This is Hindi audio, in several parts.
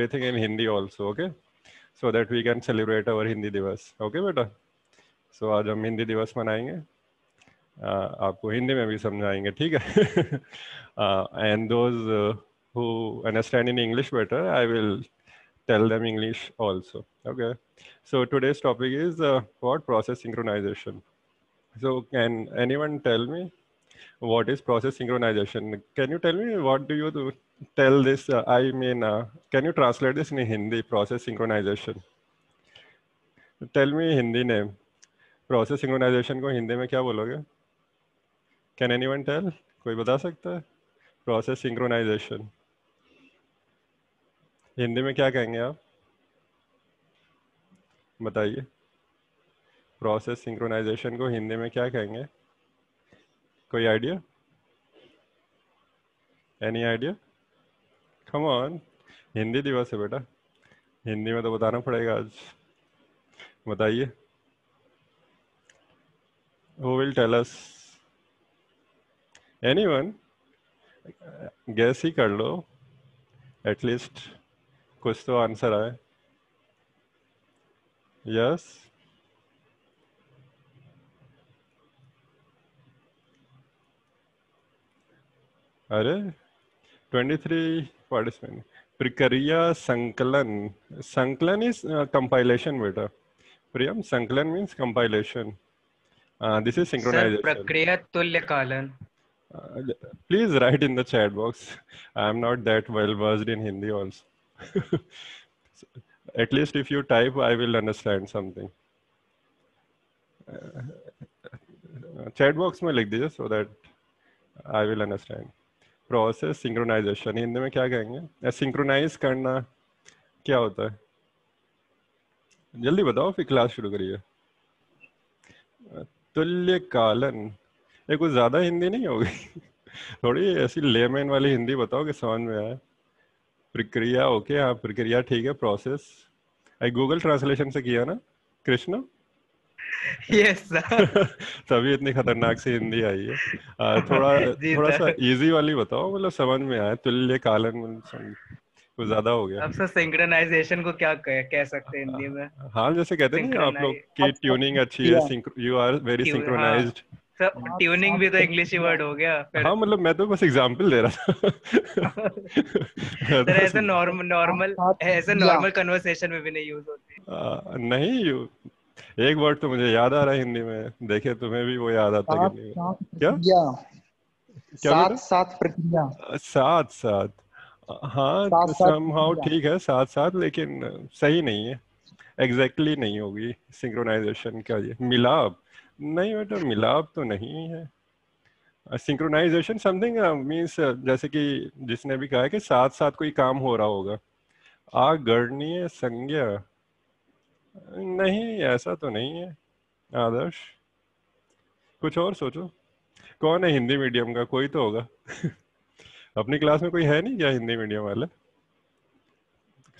everything in Hindi also, okay? So that we can celebrate our Hindi दिवस, okay बेटा? So आज हम हिंदी दिवस मनाएंगे आपको हिंदी में भी समझाएंगे ठीक है And those uh, who understand in English better, I will tell them English also. Okay. So today's topic is uh, what process synchronization. So can anyone tell me what is process synchronization? Can you tell me what do you do? tell this, uh, I mean, uh, can you translate this in Hindi, process synchronization? Tell me Hindi name. Process synchronization ko hindi mein kya bologe Can anyone tell? koi bata sakta hai Process synchronization. hindi mein kya kahenge aap bataiye process synchronization ko hindi mein kya kahenge koi idea any idea come on Hindi दिवस है बेटा हिंदी में तो बताना पड़ेगा आज बताइए who will tell us anyone guess ही कर लो एटलीस्ट कुछ तो आंसर आए यस अरे twenty three what is mean? Prikariya Sankalan. Sankalan is uh, compilation, beta. Priyam, Sankalan means compilation. Uh, this is synchronization. Sir, Prakriya Tulyakalan. Uh, please write in the chat box. I'm not that well versed in Hindi also. At least if you type, I will understand something. Uh, chat box में लिख दीजिए so that I will understand. Process synchronization Hindi में क्या कहेंगे सिंक्रोनाइज करना क्या होता है जल्दी बताओ फिर क्लास शुरू करिए तुल्यकालन ये कुछ ज़्यादा हिंदी नहीं होगी थोड़ी ऐसी लेमेन वाली हिंदी बताओ कि समझ में आए प्रक्रिया ओके हाँ प्रक्रिया ठीक है प्रोसेस आई गूगल ट्रांसलेशन से किया ना कृष्णा यस तभी इतनी खतरनाक सी हिंदी आई है uh, थोड़ा थोड़ा सा इजी वाली बताओ मतलब समझ में आए तुल्य कालन कुछ मतलब ज्यादा हो गया अब सर सिंक्रोनाइजेशन को क्या कह, कह सकते हैं हिंदी में हाँ, हाँ जैसे कहते हैं आप लोग की ट्यूनिंग अच्छी है you are very synchronized tuning भी तो इंग्लिश ही वर्ड हो गया हाँ मतलब मैं तो बस एग्जांपल दे रहा था ऐसे नॉर्मल नॉर्मल हाँ, हाँ, ऐसे नॉर्मल कन्वर्सेशन में भी नहीं यूज होती नहीं यू एक वर्ड तो मुझे याद आ रहा है हिंदी में देखे तुम्हें भी वो याद आता है क्या क्या सात सात प्रक्रिया सात सात हाँ समहाउ ठीक है साथ साथ लेकिन सही नहीं है एग्जैक्टली exactly नहीं होगी सिंक्रोनाइजेशन का ये मिलाप नहीं बेटा मिलाप तो नहीं है सिंक्रोनाइजेशन समथिंग मीन्स जैसे कि जिसने भी कहा है कि साथ साथ कोई काम हो रहा होगा आ गणनीय संज्ञा नहीं ऐसा तो नहीं है आदर्श कुछ और सोचो कौन है हिंदी मीडियम का कोई तो होगा अपनी क्लास में कोई है नहीं क्या हिंदी मीडियम वाले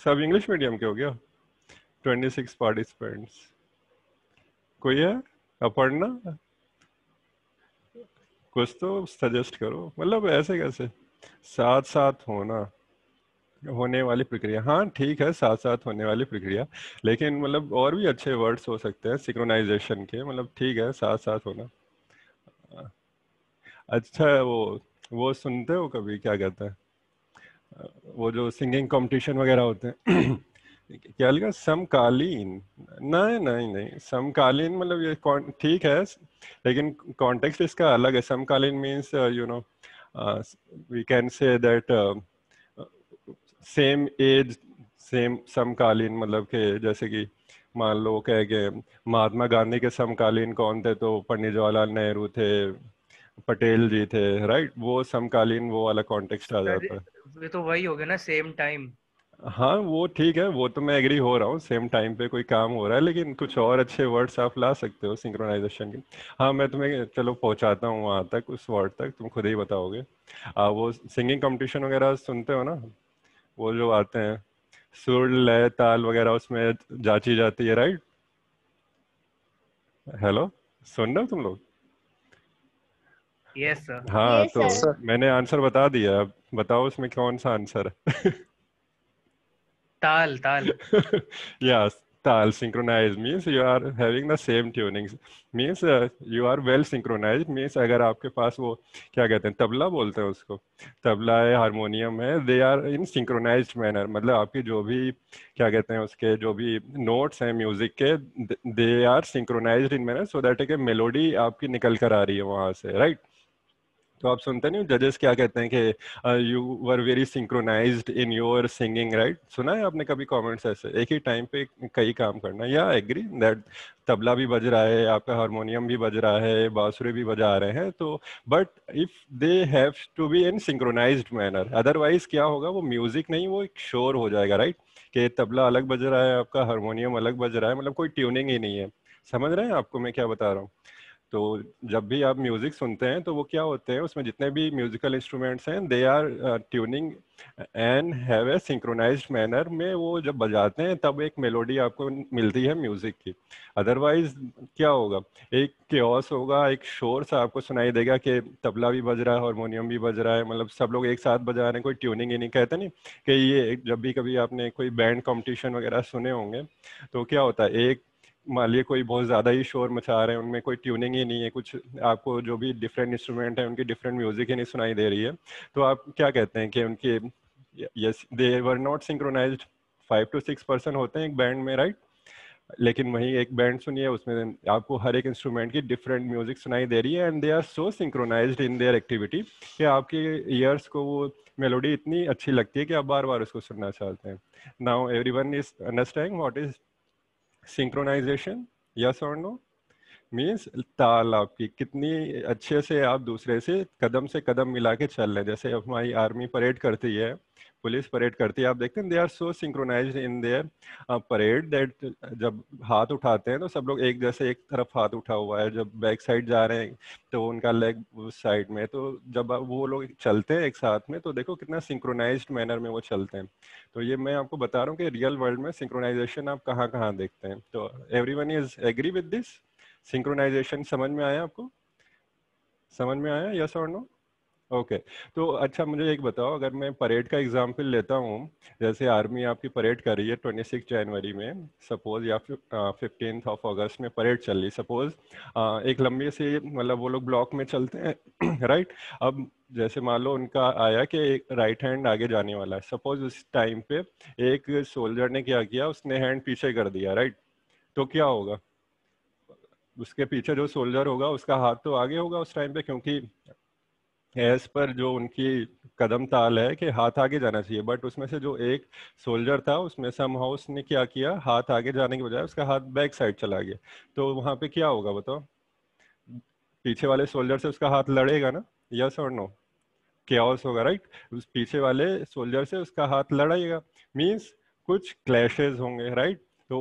सब इंग्लिश मीडियम के हो गया ट्वेंटी सिक्स पार्टिसिपेंट्स कोई है अपर्णा कुछ तो सजेस्ट करो मतलब ऐसे कैसे साथ साथ होना होने वाली प्रक्रिया हाँ ठीक है साथ साथ होने वाली प्रक्रिया लेकिन मतलब और भी अच्छे वर्ड्स हो सकते हैं सिक्रोनाइजेशन के मतलब ठीक है साथ साथ होना अच्छा वो वो सुनते हो कभी क्या कहते हैं वो जो सिंगिंग कंपटीशन वगैरह होते हैं क्या लिखा समकालीन नहीं नहीं नहीं समकालीन मतलब ये ठीक है लेकिन कॉन्टेक्स्ट इसका अलग है समकालीन means you know we can say that same age same समकालीन मतलब के जैसे कि मान लो कह के महात्मा गांधी के समकालीन कौन थे तो पंडित जवाहरलाल नेहरू थे पटेल जी थे राइट वो समकालीन वो वाला कॉन्टेक्स्ट आ जाता है ये तो वही हो गया ना सेम टाइम हाँ वो ठीक है वो तो मैं एग्री हो रहा हूँ सेम टाइम पे कोई काम हो रहा है लेकिन कुछ और अच्छे वर्ड्स आप ला सकते हो सिंक्रोनाइजेशन के हाँ मैं तुम्हें चलो पहुँचाता हूँ वहाँ तक उस वर्ड तक तुम खुद ही बताओगे आ, वो सिंगिंग कंपटीशन वगैरह सुनते हो ना वो जो आते हैं सुर लय ताल वगैरह उसमें जाची जाती है राइट हेलो सुन रहे हो तुम लोग यस yes, सर हाँ yes, तो sir. मैंने आंसर बता दिया बताओ उसमें कौन सा आंसर है ताल ताल yes tal synchronized means you are having the same tunings means uh, you are well synchronized means अगर आपके पास वो क्या कहते हैं तबला बोलते हैं उसको तबला है हारमोनियम है they are in synchronize manner मतलब आपके जो भी क्या कहते हैं उसके जो भी नोट्स हैं म्यूजिक के they are synchronize in manner so that एक मेलोडी आपकी निकल कर आ रही है वहाँ से राइट right? तो आप सुनते नहीं जजेस क्या कहते हैं कि you were very synchronize in your singing right सुना है आपने कभी कमेंट्स ऐसे एक ही टाइम पे कई काम करना या एग्री दैट तबला भी बज रहा है आपका हारमोनियम भी बज रहा है बांसुरी भी बजा रहे हैं तो but if they have to be in synchronize manner otherwise क्या होगा वो म्यूजिक नहीं वो एक शोर हो जाएगा राइट कि तबला अलग बज रहा है आपका हारमोनियम अलग बज रहा है मतलब कोई ट्यूनिंग ही नहीं है समझ रहे हैं आपको मैं क्या बता रहा हूँ तो जब भी आप म्यूज़िक सुनते हैं तो वो क्या होते हैं उसमें जितने भी म्यूज़िकल इंस्ट्रूमेंट्स हैं they are tuning and have a synchronize manner में वो जब बजाते हैं तब एक मेलोडी आपको मिलती है म्यूज़िक की अदरवाइज क्या होगा एक क्योस होगा एक शोर सा आपको सुनाई देगा कि तबला भी बज रहा है हारमोनियम भी बज रहा है मतलब सब लोग एक साथ बजा रहे हैं कोई ट्यूनिंग ही नहीं कहते नहीं कि ये जब भी कभी आपने कोई बैंड कॉम्पिटिशन वगैरह सुने होंगे तो क्या होता है एक मान लिए कोई बहुत ज़्यादा ही शोर मचा रहे हैं उनमें कोई ट्यूनिंग ही नहीं है कुछ आपको जो भी डिफरेंट इंस्ट्रूमेंट है उनकी डिफरेंट म्यूज़िक ही नहीं सुनाई दे रही है तो आप क्या कहते हैं कि उनके yes they were not synchronize five to six person होते हैं एक बैंड में राइट लेकिन वहीं एक बैंड सुनिए उसमें आपको हर एक इंस्ट्रूमेंट की डिफरेंट म्यूजिक सुनाई दे रही है and they are so synchronize in their activity कि आपके ईयर्स को वो मेलोडी इतनी अच्छी लगती है कि आप बार बार उसको सुनना चाहते हैं now every one is understand what is synchronization yes or no means ताल आपकी कितनी अच्छे से आप दूसरे से कदम से कदम मिला के चल रहे हैं जैसे हमारी आर्मी परेड करती है पुलिस परेड करती है आप देखते हैं they are so synchronize in their parade that जब हाथ उठाते हैं तो सब लोग एक जैसे एक तरफ हाथ उठा हुआ है जब बैक साइड जा रहे हैं तो उनका लेग उस साइड में तो जब वो लोग चलते हैं एक साथ में तो देखो कितना सिंक्रोनाइज मैनर में वो चलते हैं तो ये मैं आपको बता रहा हूँ कि रियल वर्ल्ड में सिंक्रोनाइजेशन आप कहाँ कहाँ देखते हैं तो every one is agree with this synchronization समझ में आया आपको समझ में आया यस और नो ओके तो अच्छा मुझे एक बताओ अगर मैं परेड का एग्जांपल लेता हूँ जैसे आर्मी आपकी परेड कर रही है ट्वेंटी सिक्स जनवरी में सपोज या फिफ्टीन ऑफ अगस्त में परेड चल रही सपोज एक लंबी से मतलब वो लोग ब्लॉक में चलते हैं राइट अब जैसे मान लो उनका आया कि एक राइट हैंड आगे जाने वाला है सपोज उस टाइम पे एक सोल्जर ने क्या किया उसने हैंड पीछे कर दिया राइट तो क्या होगा उसके पीछे जो सोल्जर होगा उसका हाथ तो आगे होगा उस टाइम पे क्योंकि एस पर जो उनकी कदम ताल है कि हाथ आगे जाना चाहिए बट उसमें से जो एक सोल्जर था उसमें सम हाउस ने क्या किया हाथ आगे जाने के बजाय उसका हाथ बैक साइड चला गया तो वहां पे क्या होगा बताओ पीछे वाले सोल्जर से उसका हाथ लड़ेगा ना यस और नो क्या होगा राइट उस पीछे वाले सोल्जर से उसका हाथ लड़ाएगा मीन्स कुछ क्लैशेज होंगे राइट तो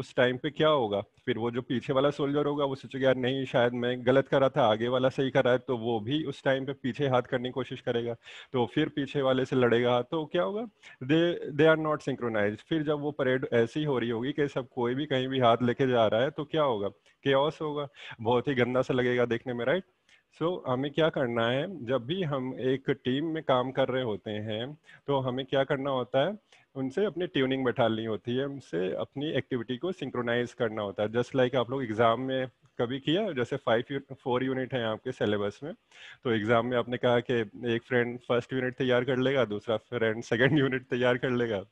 उस टाइम पे क्या होगा फिर वो जो पीछे वाला सोल्जर होगा वो सोचेगा यार नहीं शायद मैं गलत कर रहा था आगे वाला सही कर रहा है तो वो भी उस टाइम पे पीछे हाथ करने की कोशिश करेगा तो फिर पीछे वाले से लड़ेगा तो क्या होगा they they are not synchronize फिर जब वो परेड ऐसी हो रही होगी कि सब कोई भी कहीं भी हाथ लेके जा रहा है तो क्या होगा के होगा बहुत ही गंदा सा लगेगा देखने में राइट सो so, हमें क्या करना है जब भी हम एक टीम में काम कर रहे होते हैं तो हमें क्या करना होता है उनसे अपनी ट्यूनिंग बैठानी होती है उनसे अपनी एक्टिविटी को सिंक्रोनाइज करना होता है जस्ट लाइक like आप लोग एग्जाम में कभी किया जैसे फाइव फोर यूनिट है आपके सिलेबस में तो एग्जाम में आपने कहा कि एक फ्रेंड फर्स्ट यूनिट तैयार कर लेगा दूसरा फ्रेंड सेकेंड यूनिट तैयार कर लेगा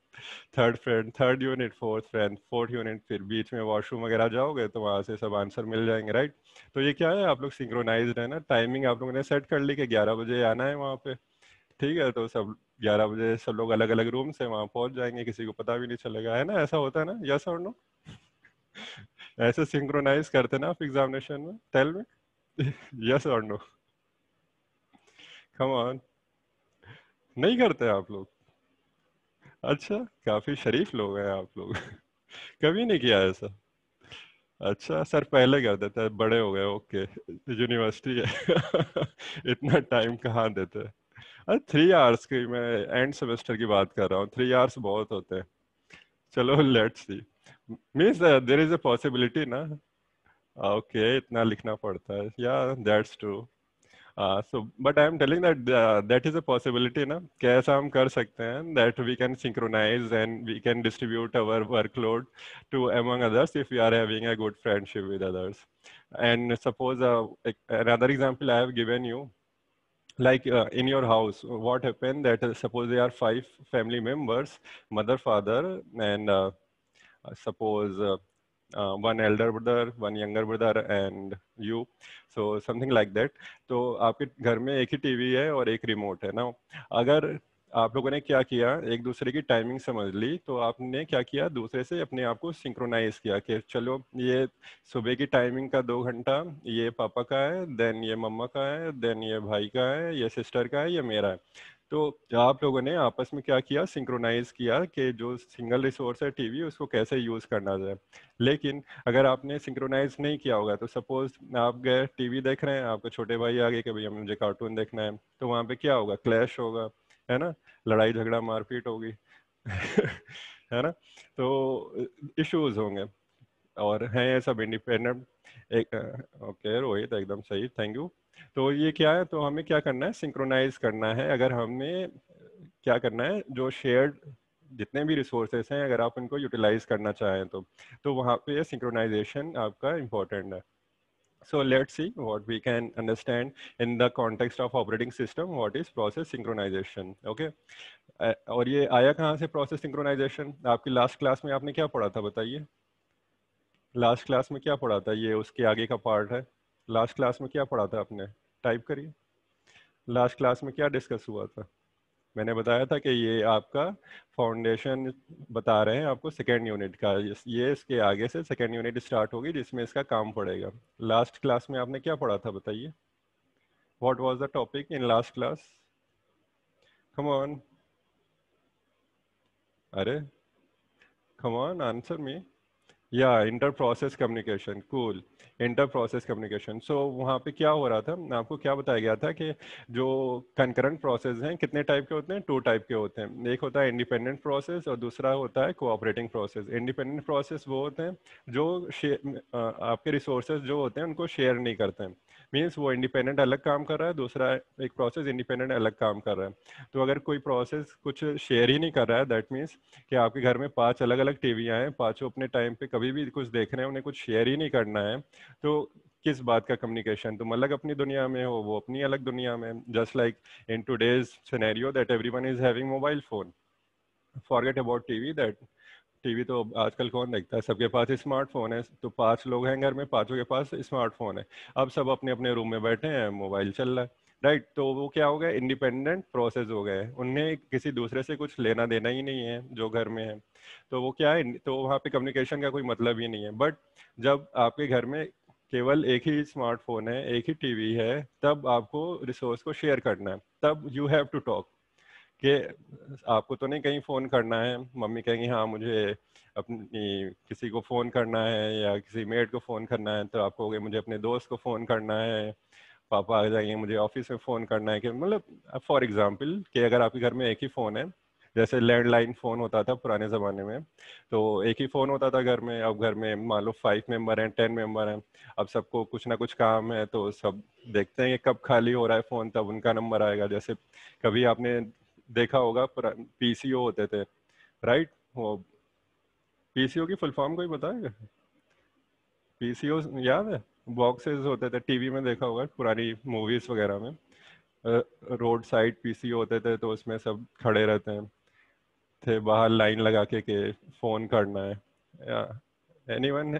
third friend third unit fourth friend fourth unit फिर बीच में वॉशरूम वगैरह जाओगे तो वहाँ से सब आंसर मिल जाएंगे राइट तो ये क्या है आप लोग सिंक्रोनाइज है ना टाइमिंग आप लोगों ने सेट कर ली कि ग्यारह बजे आना है वहाँ पे ठीक है तो सब ग्यारह बजे सब लोग अलग अलग रूम से वहाँ पहुँच जाएंगे किसी को पता भी नहीं चलेगा है ना ऐसा होता है ना यस और नो ऐसे सिंक्रोनाइज करते ना आप एग्जामिनेशन में टेल में यस और नो कम ऑन नहीं करते आप लोग अच्छा काफी शरीफ लोग हैं आप लोग कभी नहीं किया ऐसा अच्छा सर पहले कर देते हैं बड़े हो गए ओके यूनिवर्सिटी है इतना टाइम कहाँ देते हैं अरे थ्री आवर्स की मैं एंड सेमेस्टर की बात कर रहा हूँ थ्री आवर्स बहुत होते हैं चलो let's see means uh, there is a possibility na ah, okay itna likhna padta hai yeah that's true uh, so but i am telling that uh, that is a possibility na kaisa hum kar sakte hain that we can synchronize and we can distribute our workload to among others if we are having a good friendship with others and suppose uh, another example i have given you like uh, in your house what happened that uh, suppose there are five family members mother father and uh, suppose one elder brother one younger brother and you so something like that तो आपके घर में एक ही tv है और एक रिमोट है ना अगर आप लोगों ने क्या किया एक दूसरे की टाइमिंग समझ ली तो आपने क्या किया दूसरे से अपने आप को सिंक्रोनाइज किया कि चलो ये सुबह की टाइमिंग का दो घंटा ये पापा का है देन ये मम्मा का है देन ये भाई का है ये सिस्टर का है ये मेरा है तो आप लोगों ने आपस में क्या किया सिंक्रोनाइज किया कि जो सिंगल रिसोर्स है टीवी उसको कैसे यूज़ करना है लेकिन अगर आपने सिंक्रोनाइज नहीं किया होगा तो सपोज आप गए टीवी देख रहे हैं आपको छोटे भाई आ गए कि भैया मुझे कार्टून देखना है तो वहाँ पे क्या होगा क्लैश होगा है ना लड़ाई झगड़ा मारपीट होगी है ना तो इश्यूज होंगे और हैं सब इंडिपेंडेंट एक ओके रोहित एकदम सही थैंक यू तो ये क्या है तो हमें क्या करना है सिंक्रोनाइज करना है अगर हमें क्या करना है जो शेयर्ड जितने भी रिसोर्सेस हैं अगर आप उनको यूटिलाइज करना चाहें तो तो वहाँ पे सिंक्रोनाइजेशन आपका इम्पोर्टेंट है so let see what we can understand in the context of operating system what is process synchronization okay और ये आया कहाँ से प्रोसेस सिंक्रोनाइजेशन आपकी लास्ट क्लास में आपने क्या पढ़ा था बताइए लास्ट क्लास में क्या पढ़ा था ये उसके आगे का पार्ट है लास्ट क्लास में क्या पढ़ा था आपने टाइप करिए लास्ट क्लास में क्या डिस्कस हुआ था मैंने बताया था कि ये आपका फाउंडेशन बता रहे हैं आपको सेकेंड यूनिट का ये इसके आगे से सेकेंड यूनिट स्टार्ट होगी जिसमें इसका काम पड़ेगा लास्ट क्लास में आपने क्या पढ़ा था बताइए what was the topic in last class come on अरे कम ऑन आंसर में या inter process communication cool inter process communication so वहाँ पे क्या हो रहा था आपको क्या बताया गया था कि जो कंकरेंट प्रोसेस हैं कितने टाइप के होते हैं टू टाइप के होते हैं एक होता है इंडिपेंडेंट प्रोसेस और दूसरा होता है कोऑपरेटिंग प्रोसेस इंडिपेंडेंट प्रोसेस वो होते हैं जो आपके रिसोर्स जो होते हैं उनको शेयर नहीं करते हैं मीन्स वो इंडिपेंडेंट अलग काम कर रहा है दूसरा एक प्रोसेस इंडिपेंडेंट अलग काम कर रहा है तो अगर कोई प्रोसेस कुछ शेयर ही नहीं कर रहा है दैट मीन्स कि आपके घर में पांच अलग अलग टीवियाँ हैं पाँचों अपने टाइम पे कभी अभी भी कुछ देख रहे हैं उन्हें कुछ शेयर ही नहीं करना है तो किस बात का कम्युनिकेशन तुम अलग अपनी दुनिया में हो वो अपनी अलग दुनिया में just like in today's scenario that everyone is having mobile phone forget about TV that TV तो आजकल कौन देखता है सबके पास स्मार्टफोन है तो पांच लोग हैं घर में पांचों के पास स्मार्टफोन है अब सब अपने अपने रूम में बैठे हैं मोबाइल चल रहा है राइट right, तो वो क्या हो गया इंडिपेंडेंट प्रोसेस हो गए उन्हें किसी दूसरे से कुछ लेना देना ही नहीं है जो घर में है तो वो क्या है तो वहाँ पे कम्युनिकेशन का कोई मतलब ही नहीं है बट जब आपके घर में केवल एक ही स्मार्टफोन है एक ही टीवी है तब आपको रिसोर्स को शेयर करना है तब यू हैव टू टॉक कि आपको तो नहीं कहीं फ़ोन करना है मम्मी कहेंगी हाँ मुझे अपनी किसी को फ़ोन करना है या किसी मेड को फ़ोन करना है तो आपको मुझे अपने दोस्त को फ़ोन करना है पापा आ जाइए मुझे ऑफिस में फ़ोन करना है कि मतलब फॉर एग्जाम्पल कि अगर आपके घर में एक ही फ़ोन है जैसे लैंडलाइन फ़ोन होता था पुराने ज़माने में तो एक ही फ़ोन होता था घर में अब घर में मान लो फाइव मेम्बर हैं टेन मेम्बर हैं अब सबको कुछ ना कुछ काम है तो सब देखते हैं कि कब खाली हो रहा है फ़ोन तब उनका नंबर आएगा जैसे कभी आपने देखा होगा पी होते थे राइट वो पी की फुल फॉर्म कोई बताएगा पी याद है बॉक्सेस होते थे टीवी में देखा होगा पुरानी मूवीज वगैरह में रोड साइड पीसी होते थे तो उसमें सब खड़े रहते हैं थे बाहर लाइन लगा के के फोन करना है एनीवन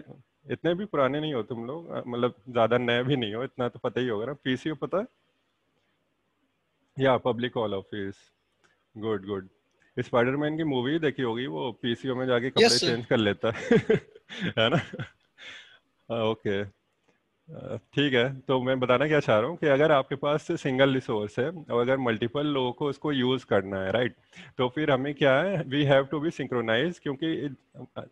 इतने भी पुराने नहीं हो तुम लोग मतलब ज्यादा नए भी नहीं हो इतना तो पता ही होगा ना पीसी पता है या public call office good good Spiderman की मूवी देखी होगी वो पीसीओ में जाके कपड़े yes, चेंज कर लेता है है ना ओके okay. ठीक है तो मैं बताना क्या चाह रहा हूँ कि अगर आपके पास सिंगल रिसोर्स है और अगर मल्टीपल लोगों को उसको यूज़ करना है राइट तो फिर हमें क्या है we have to be synchronize क्योंकि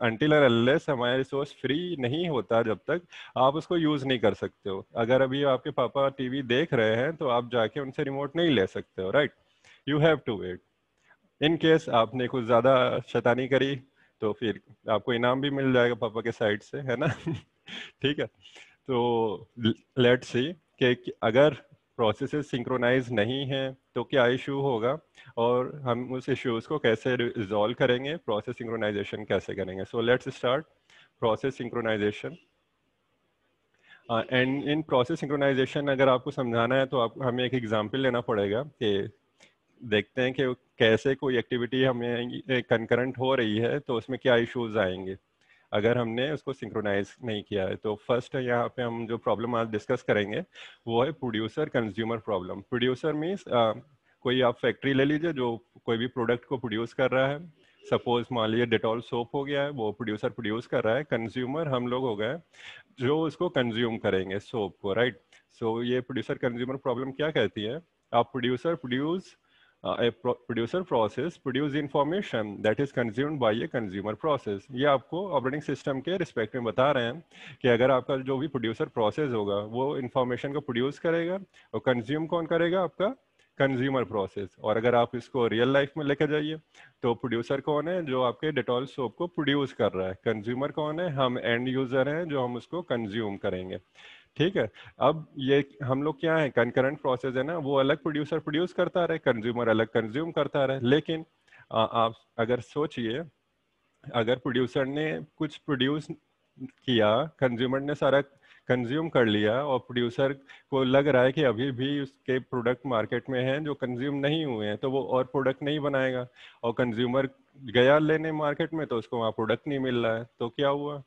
अनटिल और अनलेस हमारा रिसोर्स फ्री नहीं होता जब तक आप उसको यूज़ नहीं कर सकते हो अगर अभी आपके पापा टीवी देख रहे हैं तो आप जाके उनसे रिमोट नहीं ले सकते हो right you have to wait in case आपने कुछ ज़्यादा शैतानी करी तो फिर आपको इनाम भी मिल जाएगा पापा के साइड से है ना ठीक है तो लेट सी कि अगर प्रोसेस सिंक्रोनाइज नहीं है तो क्या इशू होगा और हम उस इशूज़ को कैसे रिजॉल्व करेंगे प्रोसेस सिंक्रोनाइजेशन कैसे करेंगे so let's start process synchronization and in process synchronization अगर आपको समझाना है तो आप हमें एक एग्जांपल लेना पड़ेगा कि देखते हैं कि कैसे कोई एक्टिविटी हमें कंकरेंट हो रही है तो उसमें क्या इशूज़ आएंगे अगर हमने उसको सिंक्रोनाइज नहीं किया है तो फर्स्ट यहाँ पे हम जो प्रॉब्लम आज डिस्कस करेंगे वो है producer consumer problem producer means कोई आप फैक्ट्री ले लीजिए जो कोई भी प्रोडक्ट को प्रोड्यूस कर रहा है सपोज मान लीजिए डिटॉल सोप हो गया है वो प्रोड्यूसर प्रोड्यूस कर रहा है कंज्यूमर हम लोग हो गए जो उसको कंज्यूम करेंगे सोप को राइट सो ये प्रोड्यूसर कंज्यूमर प्रॉब्लम क्या कहती है आप producer produce a producer process process information that is consumed consumed a consumer process ये आपको ऑपरेटिंग सिस्टम के रिस्पेक्ट में बता रहे हैं कि अगर आपका जो भी प्रोड्यूसर प्रोसेस होगा वो इन्फॉर्मेशन को प्रोड्यूस करेगा और कंज्यूम कौन करेगा आपका कंज्यूमर प्रोसेस और अगर आप इसको रियल लाइफ में लेकर जाइए तो प्रोड्यूसर कौन है जो आपके डिटॉल सोप को प्रोड्यूस कर रहा है कंज्यूमर कौन है हम एंड यूजर हैं जो हम उसको कंज्यूम करेंगे ठीक है अब ये हम लोग क्या है कंकरेंट प्रोसेस है ना वो अलग प्रोड्यूसर प्रोड्यूस करता रहे कंज्यूमर अलग कंज्यूम करता रहे लेकिन आ, आप अगर सोचिए अगर प्रोड्यूसर ने कुछ प्रोड्यूस किया कंज्यूमर ने सारा कंज्यूम कर लिया और प्रोड्यूसर को लग रहा है कि अभी भी उसके प्रोडक्ट मार्केट में हैं जो कंज्यूम नहीं हुए हैं तो वो और प्रोडक्ट नहीं बनाएगा और कंज्यूमर गया लेने मार्केट में तो उसको वहाँ प्रोडक्ट नहीं मिल रहा है तो क्या हुआ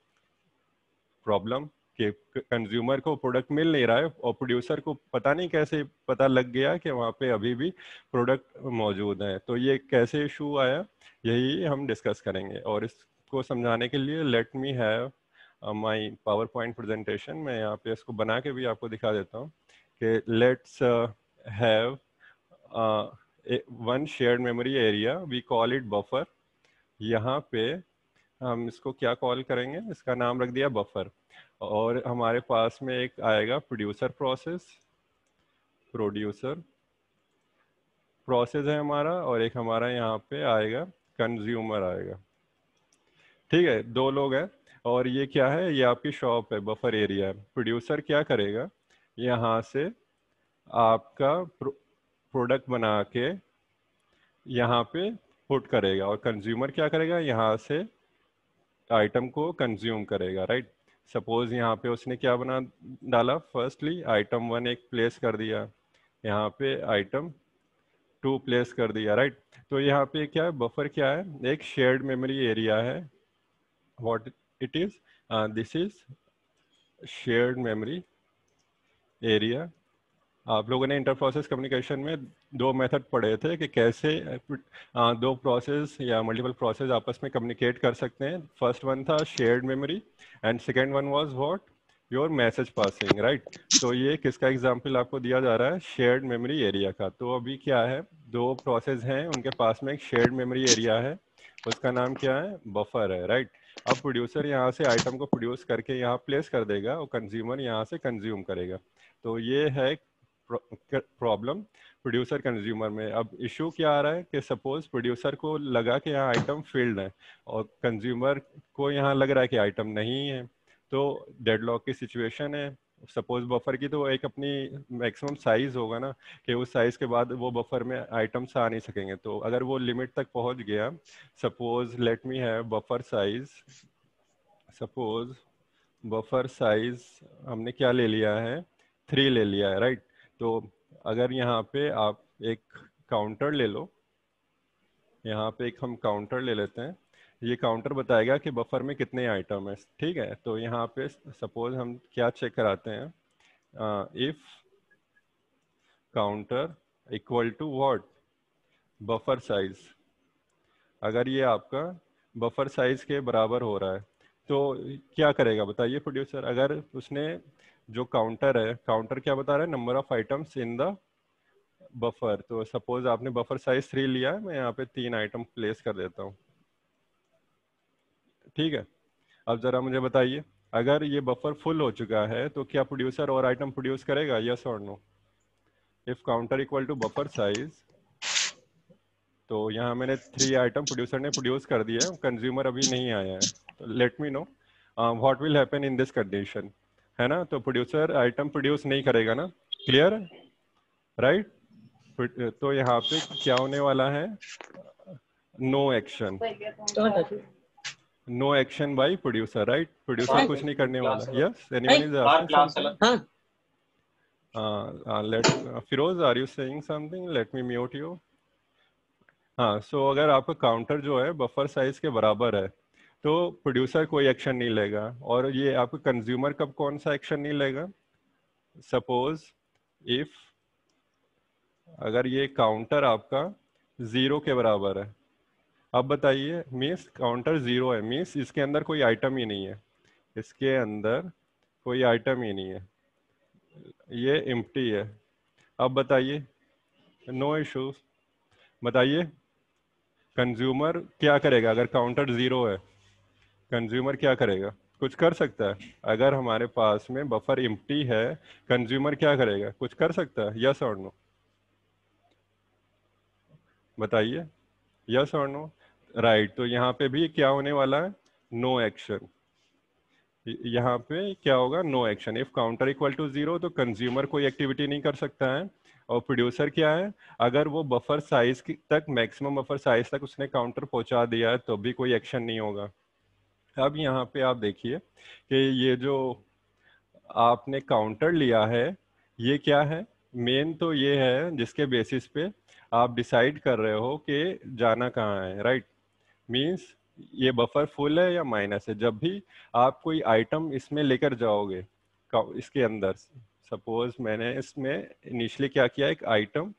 प्रॉब्लम कि कंज्यूमर को प्रोडक्ट मिल नहीं रहा है और प्रोड्यूसर को पता नहीं कैसे पता लग गया कि वहाँ पे अभी भी प्रोडक्ट मौजूद है तो ये कैसे इशू आया यही हम डिस्कस करेंगे और इसको समझाने के लिए let me have my PowerPoint presentation मैं यहाँ पे इसको बना के भी आपको दिखा देता हूँ कि let's have one shared memory area we call it buffer यहाँ पे हम इसको क्या कॉल करेंगे इसका नाम रख दिया बफर और हमारे पास में एक आएगा प्रोड्यूसर प्रोसेस प्रोड्यूसर प्रोसेस है हमारा और एक हमारा यहाँ पे आएगा कंज्यूमर आएगा ठीक है दो लोग हैं और ये क्या है ये आपकी शॉप है बफर एरिया है प्रोड्यूसर क्या करेगा यहाँ से आपका प्रोडक्ट बना के यहाँ पे पुट करेगा और कंज्यूमर क्या करेगा यहाँ से आइटम को कंज्यूम करेगा राइट सपोज यहाँ पे उसने क्या बना डाला फर्स्टली आइटम वन एक प्लेस कर दिया यहाँ पे आइटम टू प्लेस कर दिया राइट right? तो यहाँ पे क्या है बफर क्या है एक शेयर्ड मेमोरी एरिया है what it is this is shared memory area आप लोगों ने इंटर प्रोसेस कम्युनिकेशन में दो मेथड पढ़े थे कि कैसे दो प्रोसेस या मल्टीपल प्रोसेस आपस में कम्युनिकेट कर सकते हैं फर्स्ट वन था shared memory and second one was what your message passing right तो ये किसका एग्जाम्पल आपको दिया जा रहा है शेयर्ड मेमोरी एरिया का तो अभी क्या है दो प्रोसेस हैं उनके पास में एक शेयर्ड मेमोरी एरिया है उसका नाम क्या है बफर है राइट right? अब प्रोड्यूसर यहाँ से आइटम को प्रोड्यूस करके यहाँ प्लेस कर देगा और कंज्यूमर यहाँ से कंज्यूम करेगा तो ये है प्रॉब्लम प्रोड्यूसर कंज्यूमर में अब इशू क्या आ रहा है कि सपोज प्रोड्यूसर को लगा कि यहाँ आइटम फील्ड है और कंज्यूमर को यहाँ लग रहा है कि आइटम नहीं है तो डेडलॉक की सिचुएशन है सपोज बफर की तो एक अपनी मैक्सिमम साइज होगा ना कि उस साइज के बाद वो बफर में आइटम्स आ नहीं सकेंगे तो अगर वो लिमिट तक पहुंच गया सपोज लेट मी है buffer size suppose buffer size हमने क्या ले लिया है थ्री ले लिया है राइट right? तो अगर यहाँ पे आप एक काउंटर ले लो यहाँ पे एक हम काउंटर ले लेते हैं ये काउंटर बताएगा कि बफर में कितने आइटम है ठीक है तो यहाँ पे सपोज हम क्या चेक कराते हैं if counter equal to what buffer size अगर ये आपका बफर साइज के बराबर हो रहा है तो क्या करेगा बताइए प्रोड्यूसर अगर उसने जो काउंटर है काउंटर क्या बता रहा है number of items in the buffer तो सपोज आपने बफर साइज थ्री लिया है मैं यहाँ पे तीन आइटम प्लेस कर देता हूँ ठीक है अब जरा मुझे बताइए अगर ये बफर फुल हो चुका है तो क्या प्रोड्यूसर और आइटम प्रोड्यूस करेगा यस और no if counter equal to buffer size तो यहाँ मैंने थ्री आइटम प्रोड्यूसर ने प्रोड्यूस कर दिया है कंज्यूमर अभी नहीं आया है let me know what will happen in this condition है ना तो प्रोड्यूसर आइटम प्रोड्यूस नहीं करेगा ना क्लियर राइट right? तो यहाँ पे क्या होने वाला है no action no action by producer right producer कुछ नहीं करने वाला yes anyone is late Firoz are you saying something let me mute you हाँ सो uh, uh, uh, हाँ, अगर आपका काउंटर जो है बफर साइज के बराबर है तो प्रोड्यूसर कोई एक्शन नहीं लेगा और ये आपको कंज्यूमर कब कौन सा एक्शन नहीं लेगा सपोज इफ अगर ये काउंटर आपका ज़ीरो के बराबर है अब बताइए मीन्स काउंटर ज़ीरो है मीन्स इसके अंदर कोई आइटम ही नहीं है इसके अंदर कोई आइटम ही नहीं है ये एम्प्टी है अब बताइए नो इशूज बताइए कंज्यूमर क्या करेगा अगर काउंटर ज़ीरो है कंज्यूमर क्या करेगा कुछ कर सकता है अगर हमारे पास में बफर इम्प्टी है कंज्यूमर क्या करेगा कुछ कर सकता है यस और नो बताइए यस और नो राइट तो यहाँ पे भी क्या होने वाला है नो एक्शन यहाँ पे क्या होगा no action if counter equal to zero तो कंज्यूमर कोई एक्टिविटी नहीं कर सकता है और प्रोड्यूसर क्या है अगर वो बफर साइज तक मैक्सिमम बफर साइज तक उसने काउंटर पहुंचा दिया है तो भी कोई एक्शन नहीं होगा अब यहाँ पे आप देखिए कि ये जो आपने काउंटर लिया है ये क्या है मेन तो ये है जिसके बेसिस पे आप डिसाइड कर रहे हो कि जाना कहाँ है राइट मींस ये बफर फुल है या माइनस है जब भी आप कोई आइटम इसमें लेकर जाओगे इसके अंदर सपोज मैंने इसमें इनिशियली क्या किया एक आइटम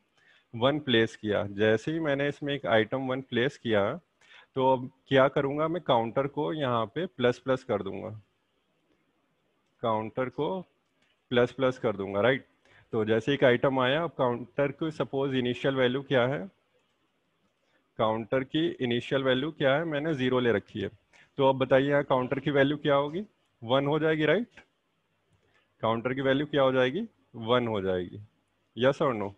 वन प्लेस किया जैसे ही मैंने इसमें एक आइटम वन प्लेस किया तो अब क्या करूँगा मैं काउंटर को यहाँ पे प्लस प्लस कर दूंगा काउंटर को प्लस प्लस कर दूंगा राइट तो जैसे एक आइटम आया अब काउंटर को सपोज इनिशियल वैल्यू क्या है काउंटर की इनिशियल वैल्यू क्या है मैंने ज़ीरो ले रखी है तो अब बताइए यहाँ काउंटर की वैल्यू क्या होगी वन हो जाएगी राइट काउंटर की वैल्यू क्या हो जाएगी वन हो जाएगी यस और नो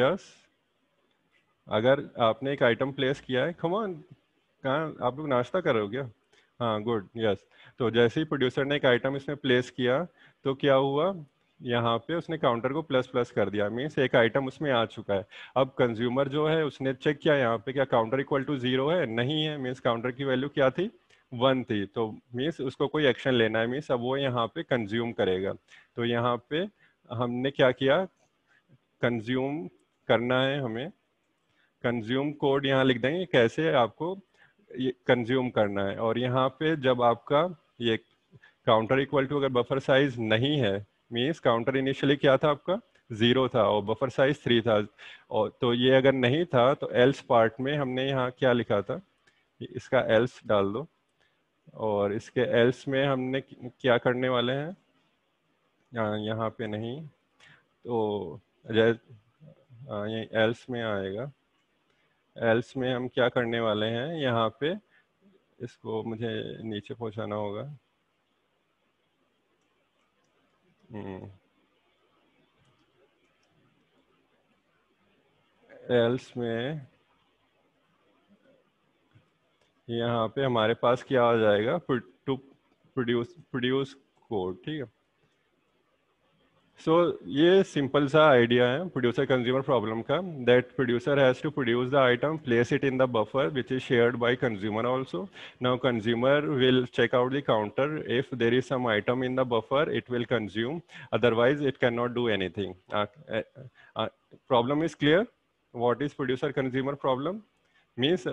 यस अगर आपने एक आइटम प्लेस किया है खमान कहाँ आप लोग नाश्ता कर रहे हो क्या हाँ गुड यस तो जैसे ही प्रोड्यूसर ने एक आइटम इसमें प्लेस किया तो क्या हुआ यहाँ पे उसने काउंटर को प्लस प्लस कर दिया मीन्स एक आइटम उसमें आ चुका है अब कंज्यूमर जो है उसने चेक किया यहाँ पे क्या काउंटर इक्वल टू जीरो है नहीं है मीन्स काउंटर की वैल्यू क्या थी वन थी तो मीन्स उसको कोई एक्शन लेना है मीन्स अब वो यहाँ पे कंज्यूम करेगा तो यहाँ पे हमने क्या किया कंज्यूम करना है हमें कंज्यूम कोड यहाँ लिख देंगे कैसे आपको ये कंज्यूम करना है और यहाँ पे जब आपका ये काउंटर इक्वल टू अगर बफर साइज नहीं है मीन्स काउंटर इनिशियली क्या था आपका ज़ीरो था और बफर साइज थ्री था और तो ये अगर नहीं था तो एल्स पार्ट में हमने यहाँ क्या लिखा था इसका एल्स डाल दो और इसके एल्स में हमने क्या करने वाले हैं हाँ, यहाँ पे नहीं तो एल्स हाँ, में आएगा एल्स में हम क्या करने वाले हैं यहाँ पे इसको मुझे नीचे पहुँचाना होगा एल्स हम्म। में यहाँ पे हमारे पास क्या आ जाएगा टू प्रोड्यूस प्रोड्यूस कोड ठीक है सो so, ये सिंपल सा आइडिया है प्रोड्यूसर कंज्यूमर प्रॉब्लम का that producer has to produce the item place it in the buffer which is shared by consumer also now consumer will check out the counter if there is some item in the buffer it will consume otherwise it can not do anything problem is clear what is producer consumer problem means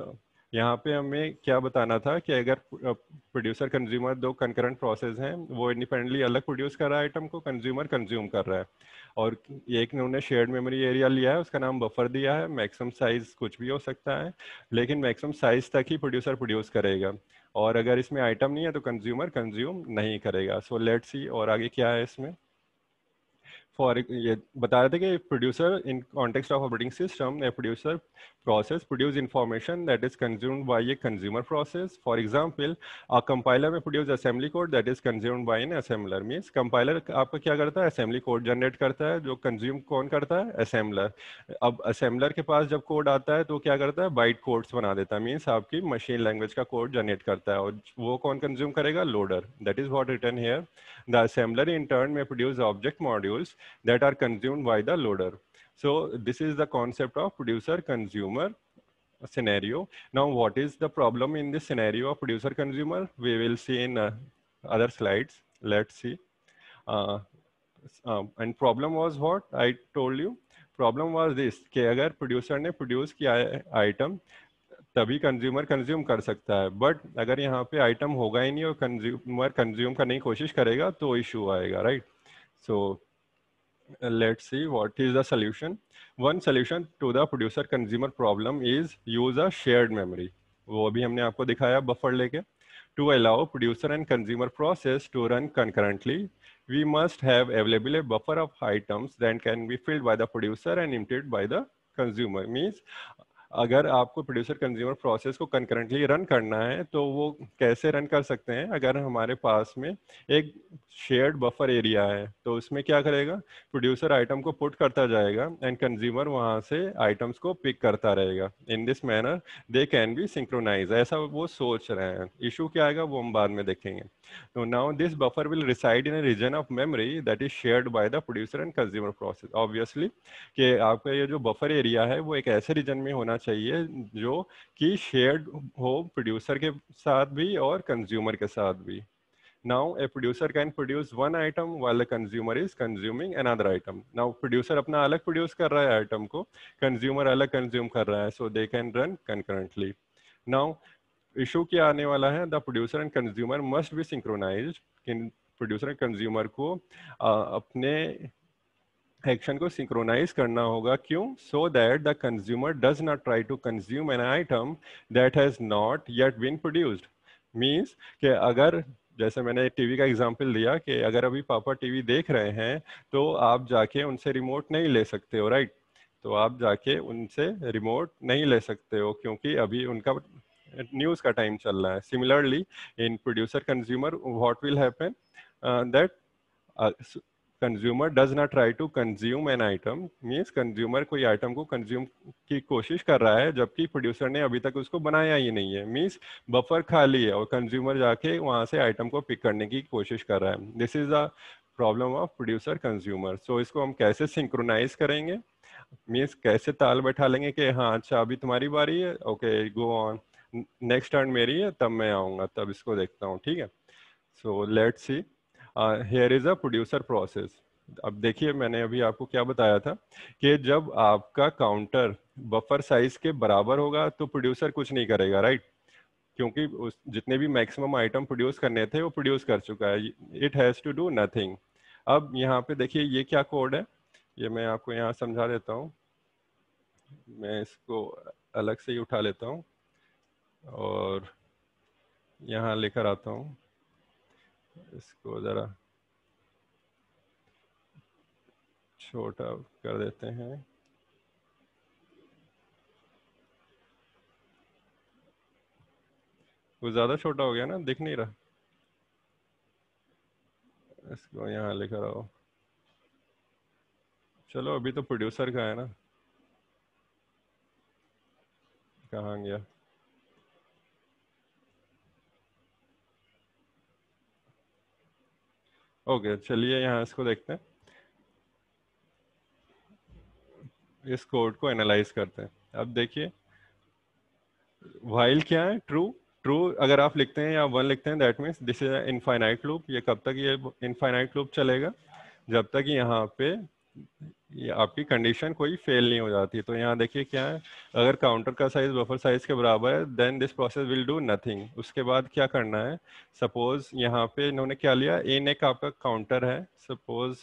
यहाँ पे हमें क्या बताना था कि अगर प्रोड्यूसर कंज्यूमर दो कंकरेंट प्रोसेस हैं वो इंडिपेंडेंटली अलग प्रोड्यूस कर रहा है आइटम को कंज्यूमर कंज्यूम कर रहा है और एक ने उन्हें शेयर्ड मेमोरी एरिया लिया है उसका नाम बफर दिया है मैक्सिमम साइज कुछ भी हो सकता है लेकिन मैक्सिमम साइज तक ही प्रोड्यूसर प्रोड्यूस करेगा और अगर इसमें आइटम नहीं है तो कंज्यूमर कंज्यूम नहीं करेगा सो लेट सी और आगे क्या है इसमें फॉर ये बता रहे थे कि producer in context of operating system a producer process produce information that is consumed by a consumer process for example a compiler में produce assembly code that is consumed by an assembler means compiler आपका क्या करता है असेंबली कोड जनरेट करता है जो कंज्यूम कौन करता है असेंबलर अब असेंबलर के पास जब कोड आता है तो क्या करता है बाइट कोड्स बना देता है मीन्स आपकी मशीन लैंग्वेज का कोड जनरेट करता है और वो कौन कंज्यूम करेगा loader that is what return here the assembler in turn में produce object modules that are consumed by the loader. So this is the concept of producer-consumer scenario. Now, what is the problem in this scenario of producer-consumer? We will see in uh, other slides. Let's see. Uh, um, and problem was what I told you. Problem was this कि agar producer ne produce kiya item तभी consumer consume कर सकता है but अगर यहाँ पे item होगा ही नहीं और consumer consume करने की कोशिश करेगा तो issue आएगा right? So let's see what is the solution. One solution to the producer consumer problem is use a shared memory. वो भी हमने आपको दिखाया buffer लेके To allow producer and consumer process to run concurrently, we must have available a buffer of items that can be filled by the producer and emptied by the consumer. Means अगर आपको प्रोड्यूसर कंज्यूमर प्रोसेस को कंकरेंटली रन करना है तो वो कैसे रन कर सकते हैं अगर हमारे पास में एक शेयर्ड बफर एरिया है तो उसमें क्या करेगा प्रोड्यूसर आइटम को पुट करता जाएगा एंड कंज्यूमर वहाँ से आइटम्स को पिक करता रहेगा in this manner they can be synchronize ऐसा वो सोच रहे हैं इशू क्या आएगा वो हम बाद में देखेंगे तो now this buffer will reside in region of memory that is shared by the producer and consumer process obviously कि आपका ये जो बफर एरिया है वो एक ऐसे रीजन में होना चाहिए जो कि शेयर्ड हो प्रोड्यूसर के साथ भी और कंज्यूमर के साथ भी now a producer can produce one item while the consumer is consuming another item now producer अपना अलग प्रोड्यूस कर रहा है आइटम को कंज्यूमर अलग कंज्यूम कर रहा है so they can run concurrently now issue क्या आने वाला है the producer and consumer must be synchronize producer and consumer को uh, अपने एक्शन को सिंक्रोनाइज करना होगा क्यों so that the consumer does not try to consume an item that has not yet been produced means के अगर जैसे मैंने टीवी का एग्जांपल लिया कि अगर अभी पापा टीवी देख रहे हैं तो आप जाके उनसे रिमोट नहीं ले सकते हो राइट तो आप जाके उनसे रिमोट नहीं ले सकते हो क्योंकि अभी उनका न्यूज़ का टाइम चल रहा है similarly in producer consumer what will happen that consumer does not try to consume an item means consumer कोई आइटम को कंज्यूम की कोशिश कर रहा है जबकि प्रोड्यूसर ने अभी तक उसको बनाया ही नहीं है मीन्स बफर खाली है और कंज्यूमर जाके वहाँ से आइटम को पिक करने की कोशिश कर रहा है this is a problem of producer consumer so इसको हम कैसे सिंक्रोनाइज करेंगे मीन्स कैसे ताल बैठा लेंगे कि हाँ अच्छा अभी तुम्हारी बारी है okay go on next turn मेरी है तब मैं आऊँगा तब इसको देखता हूँ ठीक है so let see here is a producer process अब देखिए मैंने अभी आपको क्या बताया था कि जब आपका काउंटर बफर साइज के बराबर होगा तो प्रोड्यूसर कुछ नहीं करेगा राइट क्योंकि उस जितने भी मैक्सिमम आइटम प्रोड्यूस करने थे वो प्रोड्यूस कर चुका है it has to do nothing अब यहाँ पे देखिए ये क्या कोड है ये मैं आपको यहाँ समझा देता हूँ मैं इसको अलग से ही उठा लेता हूँ और यहाँ लेकर आता हूँ इसको ज़रा छोटा कर देते हैं वो ज़्यादा छोटा हो गया ना दिख नहीं रहा इसको यहाँ लिख रहा हो चलो अभी तो प्रोड्यूसर का है ना कहाँ गया ओके चलिए यहाँ इसको देखते हैं इस कोड को एनालाइज करते हैं अब देखिए वाइल क्या है ट्रू ट्रू अगर आप लिखते हैं या वन लिखते हैं that means this is infinite loop ये कब तक ये इनफाइनाइट लूप चलेगा जब तक यहाँ पे ये आपकी कंडीशन कोई फेल नहीं हो जाती तो यहाँ देखिए क्या है अगर काउंटर का साइज बफर साइज के बराबर है then this process will do nothing उसके बाद क्या करना है सपोज यहाँ पे इन्होंने क्या लिया इन एक आपका काउंटर है सपोज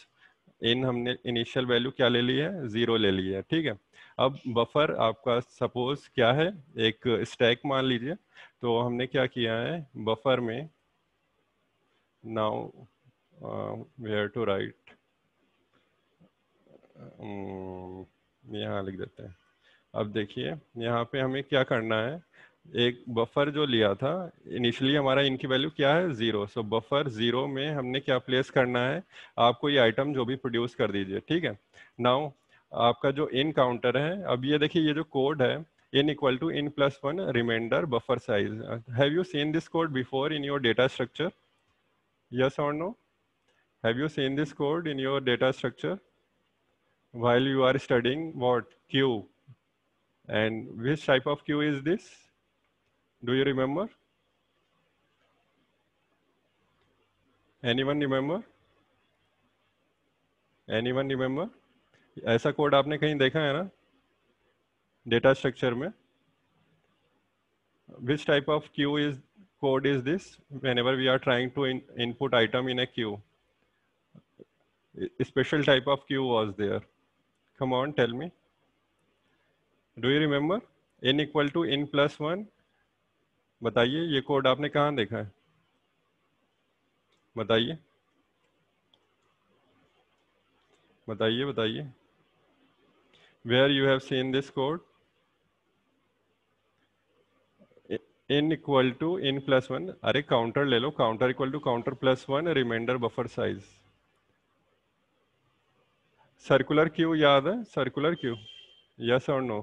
इन हमने इनिशियल वैल्यू क्या ले ली है जीरो ले ली है ठीक है अब बफर आपका सपोज क्या है एक स्टैक मान लीजिए तो हमने क्या किया है बफर में नाउ वेयर टू राइट यहाँ लिख देते हैं अब देखिए यहाँ पे हमें क्या करना है एक बफर जो लिया था इनिशियली हमारा इनकी वैल्यू क्या है जीरो सो बफर जीरो में हमने क्या प्लेस करना है आपको ये आइटम जो भी प्रोड्यूस कर दीजिए ठीक है नाउ आपका जो इन काउंटर है अब ये देखिए ये जो कोड है n equal to n plus one remainder buffer size have you seen this code before in your data structure yes और no have you seen this code in your data structure while you are studying what Q and which type of Q is this? Do you remember? Anyone remember? Anyone remember? ऐसा code आपने कहीं देखा है ना Data structure में which type of queue is code is this whenever we are trying to in, input item in a queue special type of queue was there Come on, tell me. Do you remember? n equal to n plus one बताइए ये कोड आपने कहाँ देखा है बताइए बताइए बताइए where you have seen this code n equal to n plus one अरे काउंटर ले लो counter equal to counter plus one remainder buffer size circular Q याद है circular Q yes or no